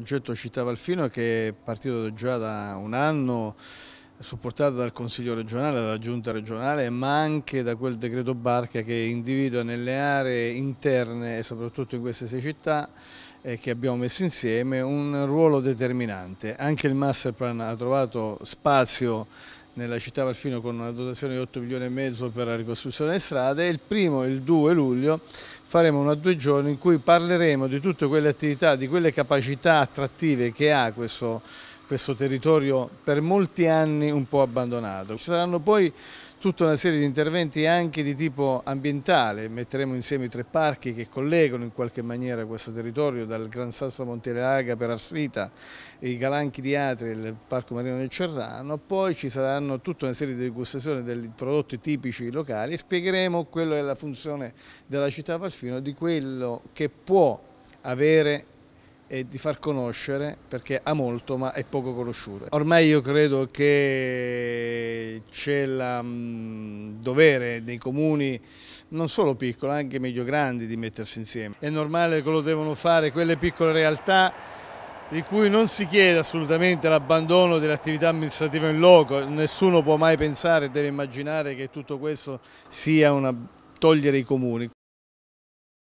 progetto Città Valfino che è partito già da un anno supportato dal Consiglio regionale, dalla Giunta regionale, ma anche da quel decreto Barca che individua nelle aree interne e soprattutto in queste sei città eh, che abbiamo messo insieme un ruolo determinante. Anche il Master Plan ha trovato spazio nella città Valfino con una dotazione di 8 milioni e mezzo per la ricostruzione delle strade e il primo il 2 luglio faremo uno o due giorni in cui parleremo di tutte quelle attività, di quelle capacità attrattive che ha questo questo territorio per molti anni un po' abbandonato. Ci saranno poi tutta una serie di interventi anche di tipo ambientale, metteremo insieme i tre parchi che collegano in qualche maniera questo territorio dal Gran Sasso Monteleaga per Arsita, i Galanchi di Atri, e il Parco Marino del Cerrano, poi ci saranno tutta una serie di degustazioni dei prodotti tipici locali e spiegheremo quello che è la funzione della città Valfino di quello che può avere e di far conoscere perché ha molto ma è poco conosciuto. Ormai io credo che c'è il mm, dovere dei comuni, non solo piccoli, anche medio grandi, di mettersi insieme. È normale che lo devono fare quelle piccole realtà di cui non si chiede assolutamente l'abbandono dell'attività amministrativa in loco, nessuno può mai pensare, e deve immaginare che tutto questo sia una togliere i comuni.